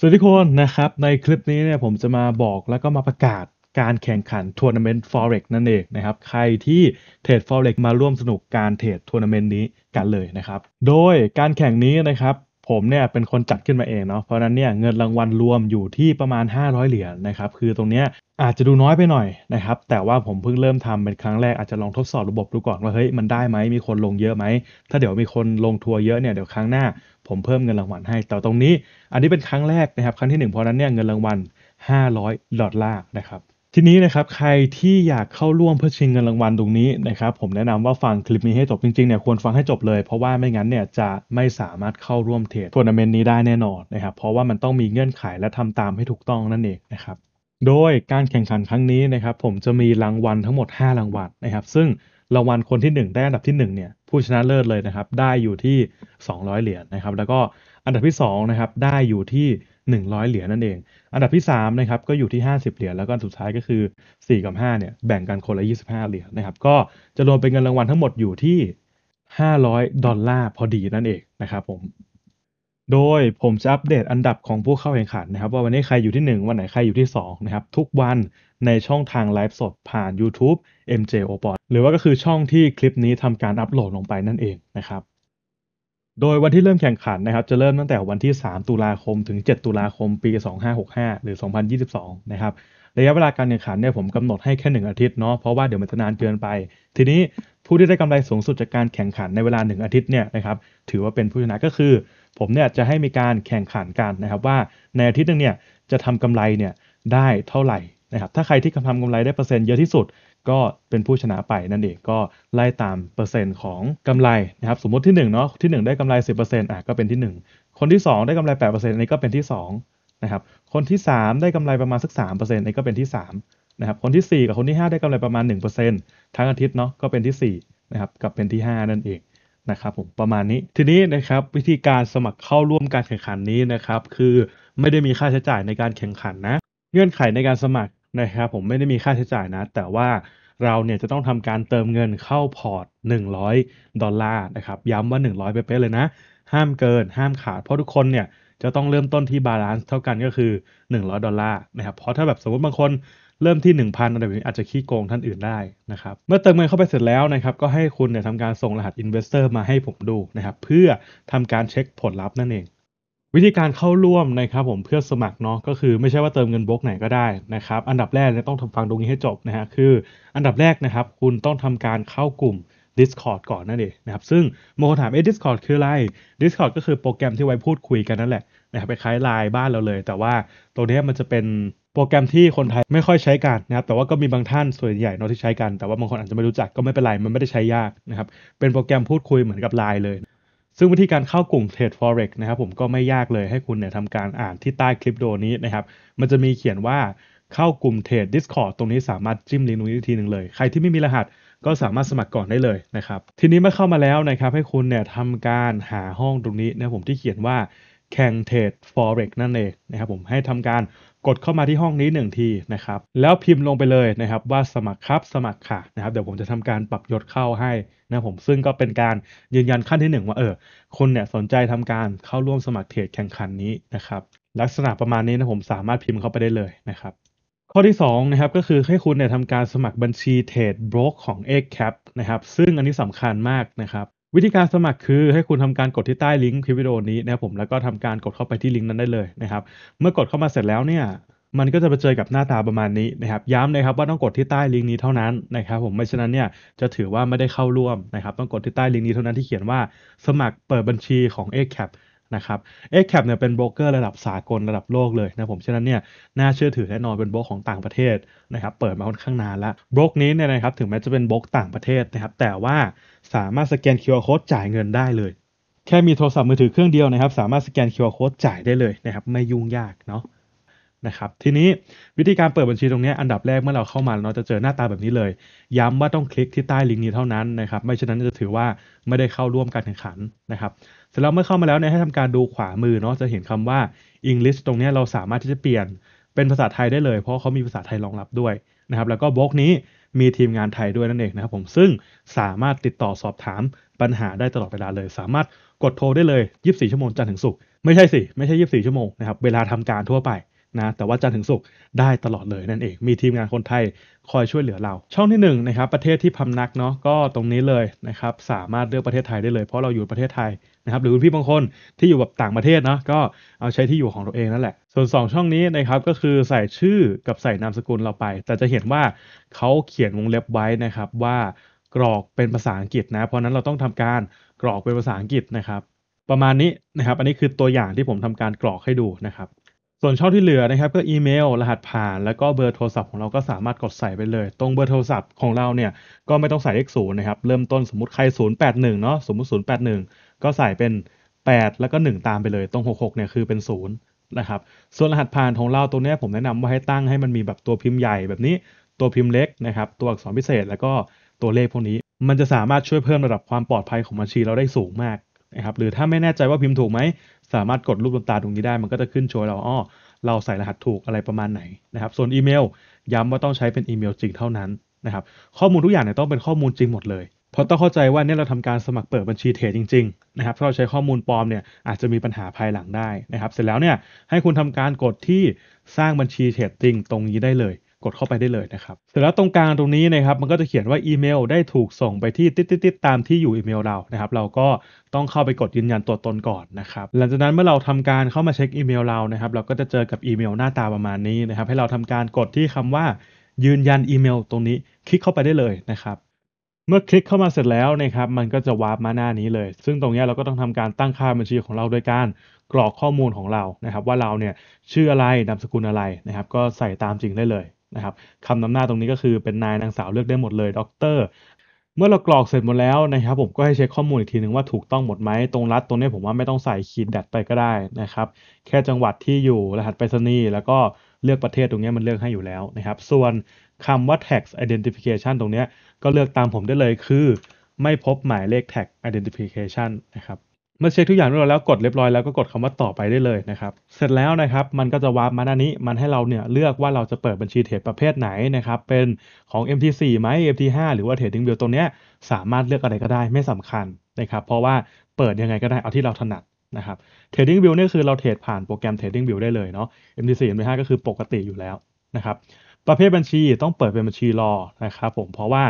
สวัสดีทุกคนนะครับในคลิปนี้เนี่ยผมจะมาบอกแล้วก็มาประกาศการแข่งขันทัวร์นาเมนต์ Forex นั่นเองนะครับ ใครที่เทรด Forex มาร่วมสนุกการเทรดทัวร์นาเมนต์นี้กันเลยนะครับ โดยการแข่งนี้นะครับผมเนี่ยเป็นคนจัดขึ้นมาเองเนาะ เพราะนั้นเนี่ยเงินรางวัลรวมอยู่ที่ประมาณ 500 เหรียญนะครับ คือตรงเนี้ยอาจจะดูน้อยไปหน่อยนะครับ แต่ว่าผมเพิ่งเริ่มทำเป็นครั้งแรกอาจจะลองทดสอบระบบดูก่อนว่าเฮ้ยมันได้ไหมมีคนลงเยอะไหม ถ้าเดี๋ยวมีคนลงทัวร์เยอะเนี่ยเดี๋ยวครั้งหน้าผมเพิ่มเงินรางวัลให้ แต่ตรงนี้ อันนี้เป็นครั้งแรกนะครับครั้งที่1เพราะนั้นเนี่ยเงินรางวัล500ดอลลาร์นะครับทีนี้นะครับใครที่อยากเข้าร่วมเพื่อชิงเงินรางวัลตรงนี้นะครับผมแนะนำว่าฟังคลิปนี้ให้จบจริงๆเนี่ยควรฟังให้จบเลย เพราะว่าไม่งั้นเนี่ยจะไม่สามารถเข้าร่วมเทรดทัวร์นาเมนต์นี้ได้แน่นอนนะครับเพราะว่ามันต้องมีเงื่อนไขและทำตามให้ถูกต้องนั่นเองนะครับโดยการแข่งขันครั้งนี้นะครับผมจะมีรางวัลทั้งหมด5รางวัลนะครับซึ่งรางวัลคนที่ 1 ได้อันดับที่1เนี่ยผู้ชนะเลิศเลยนะครับได้อยู่ที่ 200 เหรียญนะครับแล้วก็อันดับที่2นะครับได้อยู่ที่100 เหรียญนั่นเอง อันดับที่3นะครับก็อยู่ที่ 50 เหรียญ แล้วก็สุดท้ายก็คือ4กับ5เนี่ยแบ่งกันคนละ25 เหรียญนะครับ ก็จะรวมเป็นเงินรางวัลทั้งหมดอยู่ที่ 500ดอลลาร์พอดีนั่นเองนะครับผม โดยผมจะอัปเดตอันดับของผู้เข้าแข่งขันนะครับว่าวันนี้ใครอยู่ที่ 1 วันไหนใครอยู่ที่2นะครับทุกวันในช่องทางไลฟ์สดผ่าน YouTube MJ o p o t หรือว่าก็คือช่องที่คลิปนี้ทำการอัปโหลดลงไปนั่นเองนะครับโดยวันที่เริ่มแข่งขันนะครับจะเริ่มตั้งแต่วันที่ 3 ตุลาคมถึง 7 ตุลาคม ปี 2565 หรือ 2022 นะครับระยะเวลาการแข่งขันเนี่ยผมกำหนดให้แค่ 1 อาทิตย์เนาะเพราะว่าเดี๋ยวมันจะนานเกินไป ทีนี้ผู้ที่ได้กำไรสูงสุดจากการแข่งขันในเวลา 1 อาทิตย์เนี่ยนะครับถือว่าเป็นผู้ชนะก็คือ ผมเนี่ยจะให้มีการแข่งขัน กัน นะครับว่าในอาทิตย์นึงเนี่ยจะทำกำไรเนี่ยได้เท่าไหร่นะครับถ้าใครที่ทำกำไรได้เปอร์เซ็นต์เยอะที่สุดก็เป็นผู้ชนะไปนั่นเองก็ไล่ตาม เปอร์เซ็นต์ของกำไรนะครับสมมติที่1เนาะที่1 ได้กำไร10%อ่ะก็เป็นที่ 1 คนที่ 2 ได้กำไร8%อันนี้ก็เป็นที่2นะครับคนที่ 3 ได้กำไรประมาณสัก3%อันนี้ก็เป็นที่3นะครับคนที่ 4 กับคนที่ 5 ได้กำไรประมาณ 1%ทั้งอาทิตย์เนาะก็เป็นที่4นะครับกับเป็นที่ 5 นั่นเองนะครับผมประมาณนี้ทีนี้นะครับ วิธีการสมัครเข้าร่วมการแข่งขันนี้นะครับคือไม่ได้มีค่าใช้จ่ายในการแข่งขันนะเงื่อนไขในการสมัครนะครับผมไม่ได้มีค่าใช้จ่ายนะแต่ว่าเราเนี่ยจะต้องทำการเติมเงินเข้าพอร์ต100ดอลลาร์นะครับย้ำว่า 100 เป๊ะๆเลยนะ ห้ามเกินห้ามขาดเพราะทุกคนเนี่ยจะต้องเริ่มต้นที่บาลานซ์เท่ากันก็คือ100ดอลลาร์นะครับเพราะถ้าแบบสมมติบางคนเริ่มที่1,000อะไรแบบนี้อาจจะขี้โกงท่านอื่นได้นะครับเมื่อเติมเงินเข้าไปเสร็จแล้วนะครับก็ให้คุณเนี่ยทำการส่งรหัสเวสเตอร์มาให้ผมดูนะครับเพื่อทำการเช็คผลลัพธ์นั่นเองวิธีการเข้าร่วมนะครับผมเพื่อสมัครเนาะก็คือไม่ใช่ว่าเติมเงินบล็อกไหนก็ได้นะครับอันดับแรกเนี่ยต้องทำฟังตรงนี้ให้จบนะฮะคืออันดับแรกนะครับ คุณต้องทำการเข้ากลุ่ม Discord ก่อนนั่นเองนะครับซึ่งโมถามเอ๊ะิสคอร์ดคืออะไร Discord ก็คือโปรแกรมที่ไว้พูดคุยกันนั่นแหละนะครับคล้ายไลน์บ้านเราเลย แต่ว่าตัวนี้มันจะเป็นโปรแกรมที่คนไทยไม่ค่อยใช้กันนะครับแต่ว่าก็มีบางท่านส่วนใหญ่เนาะที่ใช้กันแต่ว่าบางคนอาจจะไม่รู้จักก็ไม่เป็นไรมันไม่ได้ใช้ยากนะครับเป็นโปรแกรมพูดคุยเหมือนกับไลน์เลยซึ่งวิธีการเข้ากลุ่มเทรด forex นะครับผมก็ไม่ยากเลยให้คุณเนี่ยทำการอ่านที่ใต้คลิปโดนี้นะครับ มันจะมีเขียนว่าเข้ากลุ่มเทรด Discord ตรงนี้สามารถจิ้มลิงก์ตรงนี้ทีหนึ่งเลยใครที่ไม่มีรหัสก็สามารถสมัครก่อนได้เลยนะครับ ทีนี้เมื่อเข้ามาแล้วนะครับ ให้คุณเนี่ยทำการหาห้องตรงนี้นะผมที่เขียนว่าแข่งเทรด forex นั่นเองนะครับผมให้ทำการกดเข้ามาที่ห้องนี้1ทีนะครับแล้วพิมพ์ลงไปเลยนะครับ ว่าสมัครครับสมัครค่ะนะครับ เดี๋ยวผมจะทำการปรับยศเข้าให้ นะผม ซึ่งก็เป็นการยืนยันขั้นที่ 1 ว่าเออคุณเนี่ยสนใจทำการเข้าร่วมสมัครเทรดแข่งขันนี้นะครับ ลักษณะประมาณนี้นะผมสามารถพิมพ์เข้าไปได้เลยนะครับข้อที่2นะครับก็คือให้คุณเนี่ยทำการสมัครบัญชีเทรดบล็อกของ a c a p นะครับ ซึ่งอันนี้สำคัญมากนะครับวิธีการสมัครคือให้คุณทำการกดที่ใต้ลิงก์คลิปวิดีโอนี้นะครับผมแล้วก็ทำการกดเข้าไปที่ลิงก์นั้นได้เลยนะครับ เมื่อกดเข้ามาเสร็จแล้วเนี่ยมันก็จะไปเจอกับหน้าตาประมาณนี้นะครับย้ำนะครับว่าต้องกดที่ใต้ลิงก์นี้เท่านั้นนะครับ ผมไม่ฉะนั้นเนี่ยจะถือว่าไม่ได้เข้าร่วมนะครับ ต้องกดที่ใต้ลิงก์นี้เท่านั้นที่เขียนว่า สมัครเปิดบัญชีของ a c a p นะครับ a c a p เนี่ยเป็นโบรกเกอร์ระดับสากลระดับโลกเลยนะผมฉะนั้นเนี่ยน่าเชื่อถือแน่นอนเป็นโบรกของต่างประเทศนะครับ เปิดมาค่อนข้างนานละโบรกนี้เนี่ยนะครับ ถึงแม้จะเป็นโบรกต่างประเทศนะครับ แต่ว่าสามารถสแกน QR Code จ่ายเงินได้เลย แค่มีโทรศัพท์มือถือเครื่องเดียวนะครับสามารถสแกน QR Code จ่ายได้เลยนะครับไม่ยุ่งยากเนาะนะครับทีนี้วิธีการเปิดบัญชีตรงนี้ อันดับแรก เมื่อเราเข้ามาเราจะเจอหน้าตาแบบนี้เลย ย้ำว่าต้องคลิกที่ใต้ลิงก์นี้เท่านั้นนะครับ ไม่ฉะนั้นจะถือว่าไม่ได้เข้าร่วมการแข่งขันนะครับ เสร็จแล้วเมื่อเข้ามาแล้วเนี่ยให้ทำการดูขวามือเนาะจะเห็นคำว่า English ตรงนี้เราสามารถที่จะเปลี่ยนเป็นภาษาไทยได้เลยเพราะเขามีภาษาไทยรองรับด้วยนะครับแล้วก็บล็อกนี้มีทีมงานไทยด้วยนั่นเองนะครับผมซึ่งสามารถติดต่อสอบถามปัญหาได้ตลอดเวลาเลย สามารถกดโทรได้เลย 24 ชั่วโมงจันทร์ถึงศุกร์ไม่ใช่สิ ไม่ใช่ 24 ชั่วโมงนะครับ เวลาทำการทั่วไปนะแต่ว่าจันทร์ถึงศุกร์ได้ตลอดเลย นั่นเอง มีทีมงานคนไทยคอยช่วยเหลือเรา ช่องที่1นนะครับประเทศที่พำนักเนาะก็ตรงนี้เลยนะครับ สามารถเลือกประเทศไทยได้เลย เพราะเราอยู่ประเทศไทยนะครับ หรือคุณพี่บางคนที่อยู่แบบต่างประเทศเนาะก็เอาใช้ที่อยู่ของตัวเองนั่นแหละส่วน 2 ช่องนี้นะครับก็คือใส่ชื่อกับใส่นามสกุลเราไป แต่จะเห็นว่าเขาเขียนวงเล็บไว้นะครับ ว่ากรอกเป็นภาษาอังกฤษนะเพราะนั้นเราต้องทำการกรอกเป็นภาษาอังกฤษนะครับ ประมาณนี้นะครับอันนี้คือตัวอย่างที่ผมทำการกรอกให้ดูนะครับส่วนช่องที่เหลือนะครับก็อีเมลรหัสผ่านแล้วก็เบอร์โทรศัพท์ของเราก็สามารถกดใส่ไปเลย ตรงเบอร์โทรศัพท์ของเราเนี่ยก็ไม่ต้องใส่เลขศูนย์นะครับเริ่มต้นสมมติใคร 081เนาะสมมติ 081 ก็ใส่เป็น 8 แล้วก็ 1 ตามไปเลยตรง 66เนี่ยคือเป็น0นะครับส่วนรหัสผ่านของเราตัวนี้ผมแนะนำว่าให้ตั้งให้มันมีแบบตัวพิมพ์ใหญ่แบบนี้ตัวพิมพ์เล็กนะครับตัว อักษรพิเศษ แล้วก็ตัวเลขพวกนี้ มันจะสามารถช่วยเพิ่มระดับความปลอดภัยของบัญชีเราได้สูงมากนะครับหรือถ้าไม่แน่ใจว่าพิมพ์ถูกไหม สามารถกดรูปดวงตาตรงนี้ได้ มันก็จะขึ้นโชว์เราอ้อเราใส่รหัสถูกอะไรประมาณไหนนะครับส่วนอีเมลย้ำว่าต้องใช้เป็นอีเมลจริงเท่านั้นนะครับข้อมูลทุกอย่างเนี่ยต้องเป็นข้อมูลจริงหมดเลย เพราะต้องเข้าใจว่าเนี่ยเราทำการสมัครเปิดบัญชีเทรดจริงๆนะครับถ้าเราใช้ข้อมูลปลอมเนี่ยอาจจะมีปัญหาภายหลังได้นะครับเสร็จแล้วเนี่ยให้คุณทำการกดที่สร้างบัญชีเทรดจริงตรงนี้ได้เลยกดเข้าไปได้เลยนะครับ เสร็จแล้วตรงกลางตรงนี้นะครับ มันก็จะเขียนว่าอีเมล ได้ถูกส่งไปที่ติดติดติดตามที่อยู่อีเมลเรา นะครับ เราก็ต้องเข้าไปกดยืนยันตัวตนก่อนนะครับ หลังจากนั้นเมื่อเราทำการเข้ามาเช็คอีเมลเรานะครับ เราก็จะเจอกับอีเมลหน้าตาประมาณนี้นะครับ ให้เราทำการกดที่คำว่า ยืนยันอีเมล ตรงนี้ คลิกเข้าไปได้เลยนะครับ เมื่อคลิกเข้ามาเสร็จแล้วนะครับ มันก็จะวาร์ปมาหน้านี้เลย ซึ่งตรงนี้เราก็ต้องทำการตั้งค่าบัญชีของเราโดยการกรอกข้อมูลของเรา นะครับ ว่าเราเนี่ยชื่ออะไร นามสกุลอะไรนะครับ ก็ใส่ตามจริงได้เลยนะครับคำนำหน้าตรงนี้ก็คือเป็นนายนางสาวเลือกได้หมดเลยด็อกเตอร์เมื่อเรากรอกเสร็จหมดแล้วนะครับผมก็ให้เช็คข้อมูลอีกทีหนึ่งว่าถูกต้องหมดไหมตรงรัฐตรงนี้ผมว่าไม่ต้องใส่ขีดแดดไปก็ได้นะครับแค่จังหวัดที่อยู่รหัสไปรษณีย์แล้วก็เลือกประเทศตรงนี้มันเลือกให้อยู่แล้วนะครับ ส่วนคำว่า tax identification ตรงนี้ก็เลือกตามผมได้เลยคือไม่พบหมายเลข tax identification นะครับเมื่อเช็คทุกอย่างเรียบร้อยแล้วกดเรียบร้อย แล้วก็กดคำว่าต่อไปได้เลยนะครับ เสร็จแล้วนะครับมันก็จะวาร์ปมาหน้านี้ มันให้เราเนี่ยเลือกว่าเราจะเปิดบัญชีเทรดประเภทไหนนะครับเป็นของ MT4 ไหม MT5 หรือว่าเทรดดิ้งบิลตรงเนี้ยสามารถเลือกอะไรก็ได้ไม่สำคัญนะครับเพราะว่าเปิดยังไงก็ได้เอาที่เราถนัดนะครับเทรดดิ้งบิลนี่คือเราเทรดผ่านโปรแกรมเทรดดิ้งบิลได้เลยเนาะ MT4 MT5 ก็คือปกติอยู่แล้วนะครับประเภทบัญชีต้องเปิดเป็นบัญชีรอนะครับผมเพราะว่า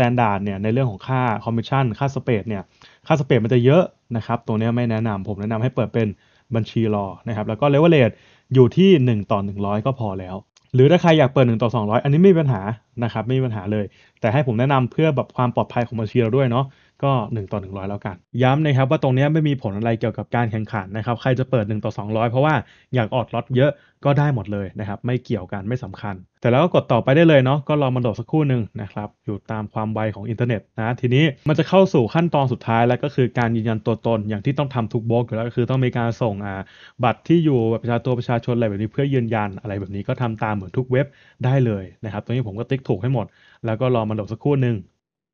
แตนดาร์ดเนี่ยในเรื่องของค่าคอมมิชชั่นค่าสเปดเนี่ยค่าสเปดมันจะเยอะนะครับตัวนี้ไม่แนะนำ ผมแนะนำให้เปิดเป็นบัญชีรอนะครับแล้วก็เลเวลเลทอยู่ที่ 1 ต่อ 100 ก็พอแล้ว หรือถ้าใครอยากเปิด 1 ต่อ 200 อันนี้ไม่มีปัญหานะครับไม่มีปัญหาเลย แต่ให้ผมแนะนำเพื่อแบบความปลอดภัยของบัญชีเราด้วยเนาะก็ 1 ต่อ 100 แล้วกัน ย้ำนะครับ ว่าตรงนี้ไม่มีผลอะไรเกี่ยวกับการแข่งขันนะครับ ใครจะเปิด 1 ต่อ 200 เพราะว่าอยากออดล็อตเยอะก็ได้หมดเลยนะครับ ไม่เกี่ยวกันไม่สำคัญ แต่แล้วก็กดต่อไปได้เลยเนาะก็รอมันโดดสักครู่หนึ่งนะครับอยู่ตามความไวของอินเทอร์เน็ตนะทีนี้มันจะเข้าสู่ขั้นตอนสุดท้าย แล้วก็คือการยืนยันตัวตนอย่างที่ต้องทำทุกบล็อกอยู่แล้วก็คือต้องมีการส่งบัตรที่อยู่ประชาตัวประชาชนอะไรแบบนี้ เพื่อยืนยันอะไรแบบนี้ก็ทำตามเหมือนทุกเว็บได้เลยนะครับตรงนี้ผมก็ติ๊กถูกให้หมด แล้วก็ลอมาโดดสักครู่หนึ่ง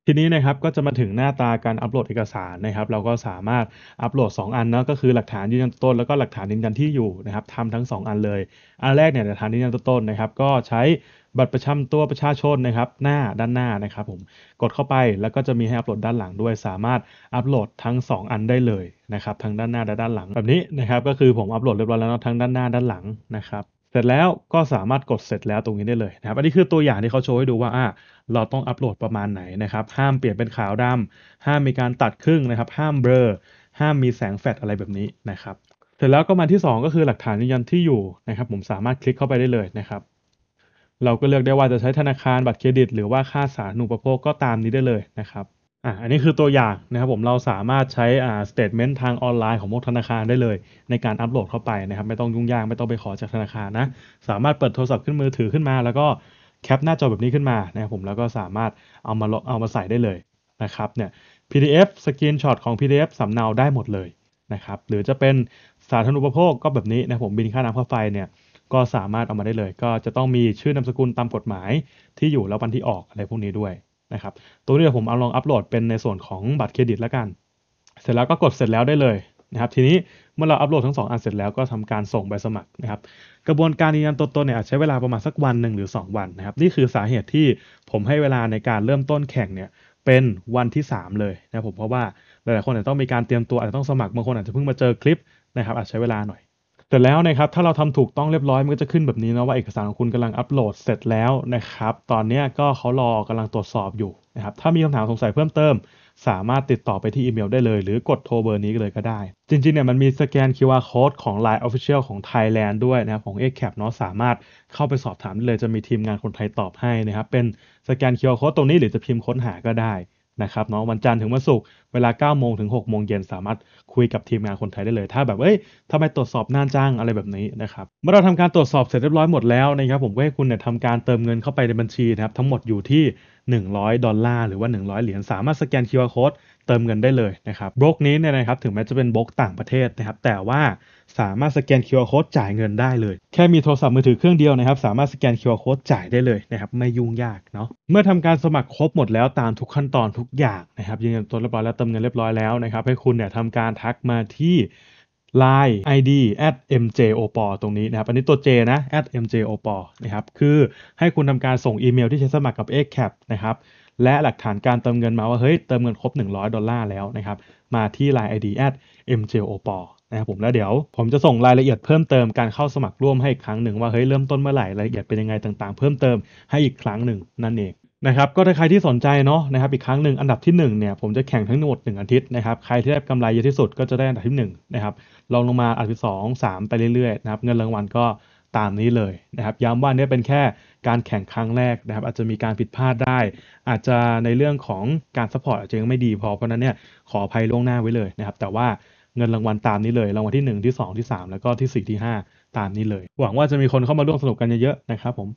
ทีนี้นะครับก็จะมาถึงหน้าตาการอัปโหลดเอกสารนะครับ เราก็สามารถอัปโหลด 2 อันนะก็คือหลักฐานยืนยันตัวตนแล้วก็หลักฐานยืนยันที่อยู่นะครับทำทั้ง 2 อันเลยอันแรกเนี่ยหลักฐานยืนยันตัวตนนะครับ ก็ใช้บัตรประจำตัวประชาชนนะครับหน้าด้านหน้านะครับ ผมกดเข้าไปแล้วก็จะมีให้อัปโหลดด้านหลังด้วยสามารถอัปโหลดทั้ง 2 อันได้เลยนะครับทั้งด้านหน้าและด้านหลัง แบบนี้นะครับ ก็คือผมอัปโหลดเรียบร้อยแล้วทั้งด้านหน้าด้านหลังนะครับสร็จแล้วก็สามารถกดเสร็จแล้วตรงนี้ได้เลยนะครับ อันนี้คือตัวอย่างที่เขาโชว์ให้ดูว่าอ่าเราต้องอัปโหลดประมาณไหนนะครับ ห้ามเปลี่ยนเป็นขาวดำ ห้ามมีการตัดครึ่งนะครับ ห้ามเบลอห้ามมีแสงแฟลชอะไรแบบนี้นะครับเสร็จแล้วก็มาที่ 2 ก็คือหลักฐานยืนยันที่อยู่นะครับผมสามารถคลิกเข้าไปได้เลยนะครับ เราก็เลือกได้ว่าจะใช้ธนาคารบัตรเครดิต หรือว่าค่าสาธารณูปโภคก็ตามนี้ได้เลยนะครับอันนี้คือตัวอย่างนะครับผมเราสามารถใช้อ่าสเตทเมนต์ทางออนไลน์ของพวกธนาคารได้เลย ในการอัปโหลดเข้าไปนะครับไม่ต้องยุ่งยากไม่ต้องไปขอจากธนาคารนะสามารถเปิดโทรศัพท์ขึ้นมือถือขึ้นมา แล้วก็แคป หน้าจอแบบนี้ขึ้นมานะครับผมแล้วก็สามารถเอามาเอามาใส่ได้เลยนะครับเนี่ย PDF สกรีนช็อตของ PDF สำเนาได้หมดเลยนะครับหรือจะเป็นสาธารณูปโภคก็แบบนี้นะผมบินค่าน้ำค่าไฟเนี่ยก็สามารถเอามาได้เลย ก็จะต้องมีชื่อนามสกุลตามกฎหมาย ที่อยู่แล้ววันที่ออกอะไรพวกนี้ด้วยนะครับตัวนี้ผมเอาลองอัปโหลดเป็นในส่วนของบัตรเครดิตแล้วกัน เสร็จแล้วก็กดเสร็จแล้วได้เลยนะครับทีนี้เมื่อเราอัปโหลดทั้ง 2 อันเสร็จแล้วก็ทำการส่งใบสมัครนะครับกระบวนการยืนยันตัวตนเนี่ยใช้เวลาประมาณสักวันหนึ่งหรือ 2 วันนะครับนี่คือสาเหตุที่ผมให้เวลาในการเริ่มต้นแข่งเนี่ยเป็นวันที่ 3 เลยนะผมเพราะว่าหลายๆคนอาจจะต้องมีการเตรียมตัวอาจจะต้องสมัครบางคนอาจจะเพิ่งมาเจอคลิปนะครับอาจใช้เวลาหน่อยแต่แล้วนะครับถ้าเราทำถูกต้องเรียบร้อยมันก็จะขึ้นแบบนี้นะว่าเอกสารของคุณกำลังอัปโหลดเสร็จแล้วนะครับ ตอนนี้ก็เขารอกำลังตรวจสอบอยู่นะครับ ถ้ามีคำถามสงสัยเพิ่มเติมสามารถติดต่อไปที่อีเมล ได้เลยหรือกดโทรเบอร์นี้เลยก็ได้ จริงๆเนี่ยมันมีสแกน QR Code ของ Line Official ของ Thailand ด้วยนะครับ ของ a c a p เนาะสามารถเข้าไปสอบถามได้เลยจะมีทีมงานคนไทยตอบให้นะครับเป็นสแกน QR Code ตรงนี้หรือจะพิมพ์ค้นหาก็ได้นะครับเนาะวันจันทร์ถึงวันศุกร์เวลา 9 โมงถึง 6 โมงเย็นสามารถคุยกับทีมงานคนไทยได้เลย ถ้าแบบเอ้ยทำไมตรวจสอบนานจ้างอะไรแบบนี้นะครับ เมื่อเราทำการตรวจสอบเสร็จเรียบร้อยหมดแล้วนะครับ ผมก็ให้คุณเนี่ยทำการเติมเงินเข้าไปในบัญชีนะครับ ทั้งหมดอยู่ที่ 100 ดอลลาร์หรือว่า 100 เหรียญสามารถสแกน QR code เติมเงินได้เลยนะครับบล็อกนี้เนี่ยนะครับ ถึงแม้จะเป็นบล็อกต่างประเทศนะครับแต่ว่าสามารถสแกน QR Code จ่ายเงินได้เลยแค่มีโทรศัพท์มือถือเครื่องเดียวนะครับสามารถสแกน QR Code จ่ายได้เลยนะครับ ไม่ยุ่งยากเนาะเมื่อทำการสมัครครบหมดแล้วตามทุกขั้นตอนทุกอย่างนะครับยืนยันตัวเรียบร้อยแล้วเติมเงินเรียบร้อยแล้วนะครับ ให้คุณเนี่ยทำการทักมาที่ Line ID at mjop ตรงนี้นะครับ อันนี้ตัว J นะ at mjop นะครับคือให้คุณทำการส่งอีเมลที่ใช้สมัครกับ a c a p นะครับและหลักฐานการเติมเงินมาว่าเฮ้ยเติมเงินครบ 100ดอลลาร์แล้วนะครับมาที่ Line ID at m j o p o นะครับผมแล้วเดี๋ยว ผมจะส่งรายละเอียดเพิ่มเติมการเข้าสมัครร่วมให้อีกครั้งหนึ่งว่าเฮ้ยเริ่มต้นเมื่อไหร่รายละเอียดเป็นยังไงต่าง ๆ เพิ่มเติมให้อีกครั้งหนึ่งนั่นเองนะครับก็ถ้าใครที่สนใจเนาะนะครับอีกครั้งหนึ่งอันดับที่1เนี่ยผมจะแข่งทั้งหมด1อาทิตย์นะครับใครที่ได้กำไรเยอะที่สุดก็จะได้อันดับที่1นะครับลองลงมาอันดับที่2 3 ไปเรื่อยๆนะครับเงินรางวัลก็ตามนี้เลยนะครับย้ำว่านี่เป็นแค่การแข่งครั้งแรกนะครับอาจจะมีการผิดพลาดได้อาจจะในเรื่องของการสปอร์ตอาจจะยังไม่ดีพอเพราะนั้นเนี่ยขออภัยล่วงหน้าไว้เลยนะครับแต่ว่าเงินรางวัลตามนี้เลยรางวัลที่1ที่2ที่3 แล้วก็ที่4ที่5ตามนี้เลย หวังว่าจะมีคนเข้ามาร่วมสนุกกันเยอะๆนะครับผม